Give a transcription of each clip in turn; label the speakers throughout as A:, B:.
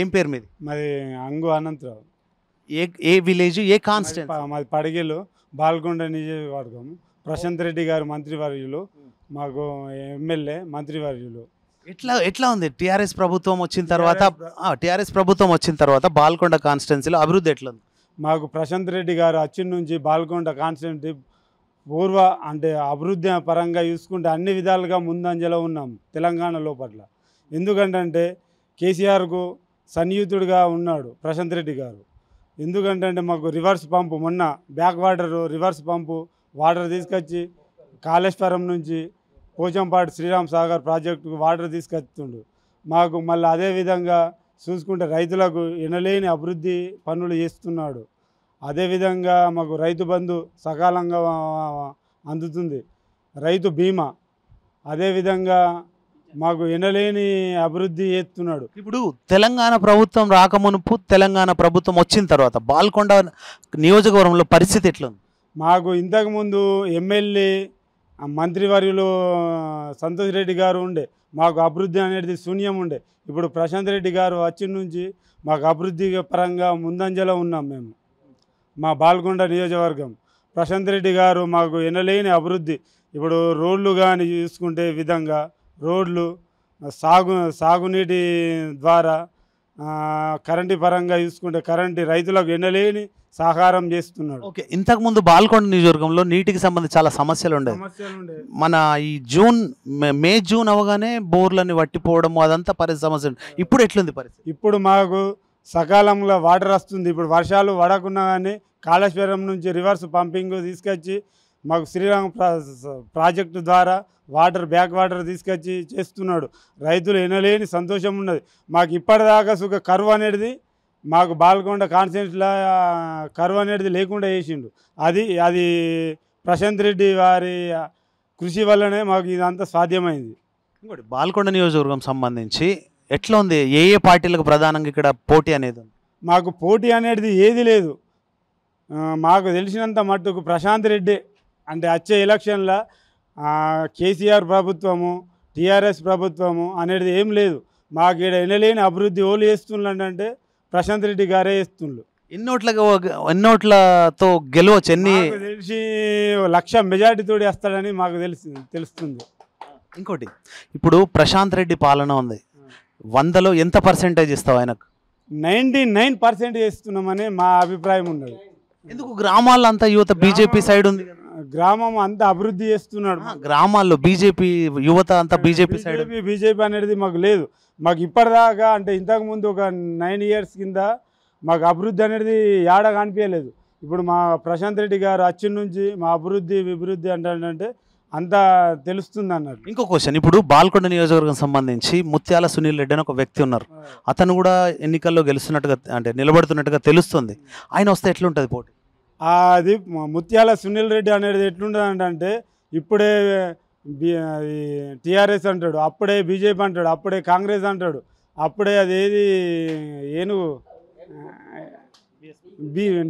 A: ఏం పేరు మీది మరి అంగు అనంతరావు ఏ ఏ విలేజ్ ఏ కాన్స్టెంట్ మాది పడగిలు బాల్కొండ నియోజకవర్గం ప్రశాంత్ రెడ్డి గారు మంత్రివర్యులు మాకు ఎమ్మెల్యే మంత్రివర్యులు
B: ఎట్లా ఎట్లా ఉంది టీఆర్ఎస్ ప్రభుత్వం వచ్చిన తర్వాత టీఆర్ఎస్ ప్రభుత్వం వచ్చిన తర్వాత బాల్కొండ కాన్స్టిట్యున్సీలో అభివృద్ధి ఎట్లా ఉంది
A: మాకు ప్రశాంత్ రెడ్డి గారు వచ్చిన నుంచి బాల్కొండ కాన్స్టిట్యున్సీ పూర్వ అంటే అభివృద్ధి పరంగా చూసుకుంటే అన్ని విధాలుగా ముందంజలో ఉన్నాం తెలంగాణ లోపట్ల ఎందుకంటే కేసీఆర్కు సన్నిహితుడిగా ఉన్నాడు ప్రశాంత్ రెడ్డి గారు ఎందుకంటే మాకు రివర్స్ పంపు మొన్న back water reverse pump water తీసుకొచ్చి కాళేశ్వరం నుంచి పోచంపాటి శ్రీరామ్ సాగర్ ప్రాజెక్టుకు వాటర్ తీసుకొస్తుండు మాకు మళ్ళీ అదేవిధంగా చూసుకుంటే రైతులకు ఎనలేని అభివృద్ధి పనులు చేస్తున్నాడు అదేవిధంగా మాకు రైతు బంధు సకాలంగా అందుతుంది రైతు బీమా అదేవిధంగా మాకు వినలేని అభివృద్ధి చేస్తున్నాడు ఇప్పుడు
B: తెలంగాణ ప్రభుత్వం రాకమునుపు తెలంగాణ ప్రభుత్వం వచ్చిన తర్వాత బాల్కొండ నియోజకవర్గంలో పరిస్థితి ఎట్లుంది
A: మాకు ఇంతకుముందు ఎమ్మెల్యే మంత్రివర్యులు సంతోష్ రెడ్డి గారు ఉండే మాకు అభివృద్ధి అనేది శూన్యం ఉండే ఇప్పుడు ప్రశాంత్ రెడ్డి గారు వచ్చిన నుంచి మాకు అభివృద్ధి పరంగా ముందంజలో ఉన్నాం మేము మా బాల్కొండ నియోజకవర్గం ప్రశాంత్ రెడ్డి గారు మాకు ఎనలేని అభివృద్ధి ఇప్పుడు రోడ్లు కానీ చూసుకుంటే విధంగా రోడ్లు సాగు సాగునీటి ద్వారా కరెంటు పరంగా
B: చూసుకుంటే కరెంటు రైతులకు ఎండలేని సహకారం చేస్తున్నాడు ఓకే ఇంతకుముందు బాల్కొండ నియోజకవర్గంలో నీటికి సంబంధించి చాలా సమస్యలు ఉండే మన ఈ జూన్ మే జూన్ అవగానే బోర్లని వట్టిపోవడం అదంతా పరిస్థితి సమస్య ఇప్పుడు ఎట్లుంది పరిస్థితి ఇప్పుడు మాకు సకాలంలో
A: వాటర్ వస్తుంది ఇప్పుడు వర్షాలు పడకున్నా కానీ కాళేశ్వరం నుంచి రివర్స్ పంపింగ్ తీసుకొచ్చి మాకు శ్రీరామ ప్రాజెక్టు ద్వారా వాటర్ బ్యాక్ వాటర్ తీసుకొచ్చి చేస్తున్నాడు రైతులు ఎనలేని సంతోషం ఉన్నది మాకు ఇప్పటిదాకా సుఖ కరువు అనేది మాకు బాల్కొండ కాన్సెన్స్లా కరువు అనేది లేకుండా చేసిండు అది అది ప్రశాంత్ రెడ్డి వారి కృషి వల్లనే మాకు ఇదంతా సాధ్యమైంది
B: ఇంకోటి బాల్కొండ నియోజకవర్గం సంబంధించి ఎట్లా ఉంది ఏ ఏ పార్టీలకు ప్రధానంగా ఇక్కడ పోటీ అనేది
A: మాకు పోటీ అనేది ఏది లేదు మాకు తెలిసినంత మట్టుకు ప్రశాంత్ రెడ్డి అంటే వచ్చే ఎలక్షన్లో కేసీఆర్ ప్రభుత్వము టీఆర్ఎస్ ప్రభుత్వము అనేది ఏం లేదు మాకు ఇక్కడ ఎనలేని అభివృద్ధి ఓలు అంటే ప్రశాంత్ రెడ్డి గారే వేస్తుండ్రు
B: ఎన్నోట్లతో ఎన్నోట్లతో గెలవచ్చు ఎన్ని
A: తెలిసి లక్ష
B: మెజార్టీతో వస్తాడని మాకు తెలిసి తెలుస్తుంది ఇంకోటి ఇప్పుడు ప్రశాంత్ రెడ్డి పాలన ఉంది వందలో ఎంత పర్సెంటేజ్ ఇస్తావు ఆయనకు నైంటీ నైన్ పర్సెంట్ చేస్తున్నామని మా అభిప్రాయం ఉన్నది ఎందుకు గ్రామాలంతా యువత బీజేపీ సైడ్ ఉంది
A: గ్రామం అంతా అభివృద్ధి చేస్తున్నాడు
B: గ్రామాల్లో బీజేపీ యువత అంతా బీజేపీ సైడ్
A: బీజేపీ అనేది మాకు లేదు మాకు ఇప్పటిదాకా అంటే ఇంతకు ముందు ఒక నైన్ ఇయర్స్ కింద మాకు అభివృద్ధి అనేది ఏడ కనిపించలేదు ఇప్పుడు మా ప్రశాంత్ రెడ్డి గారు అచ్చి నుంచి మా అభివృద్ధి విభివృద్ధి అంటే అంతా తెలుస్తుంది అన్నారు
B: ఇంకో క్వశ్చన్ ఇప్పుడు బాల్కొండ నియోజకవర్గం సంబంధించి ముత్యాల సునీల్ రెడ్డి అని ఒక వ్యక్తి ఉన్నారు అతను కూడా ఎన్నికల్లో గెలుస్తున్నట్టుగా అంటే నిలబడుతున్నట్టుగా తెలుస్తుంది ఆయన వస్తే ఎట్లుంటుంది పోటీ
A: అది ముత్యాల సునీల్ రెడ్డి అనేది ఎట్లుండదంటే ఇప్పుడే టీఆర్ఎస్ అంటాడు అప్పుడే బీజేపీ అంటాడు అప్పుడే కాంగ్రెస్ అంటాడు అప్పుడే అది ఏది ఏనుగు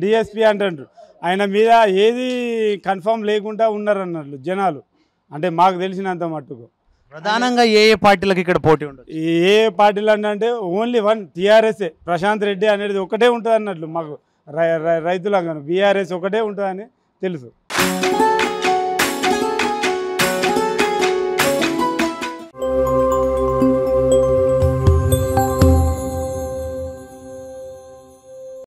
A: డిఎస్పి అంటాడు ఆయన మీద ఏది కన్ఫామ్ లేకుండా ఉన్నారన్నట్లు జనాలు అంటే మాకు తెలిసినంత మట్టుకు ప్రధానంగా ఏ ఏ పార్టీలకు ఇక్కడ పోటీ ఉంటుంది ఏ పార్టీలు అంటే ఓన్లీ వన్ టీఆర్ఎస్ఏ ప్రశాంత్ రెడ్డి అనేది ఒకటే ఉంటుంది అన్నట్లు మాకు రైతులంగాను బీఆర్ఎస్ ఒకటే ఉంటుందని తెలుసు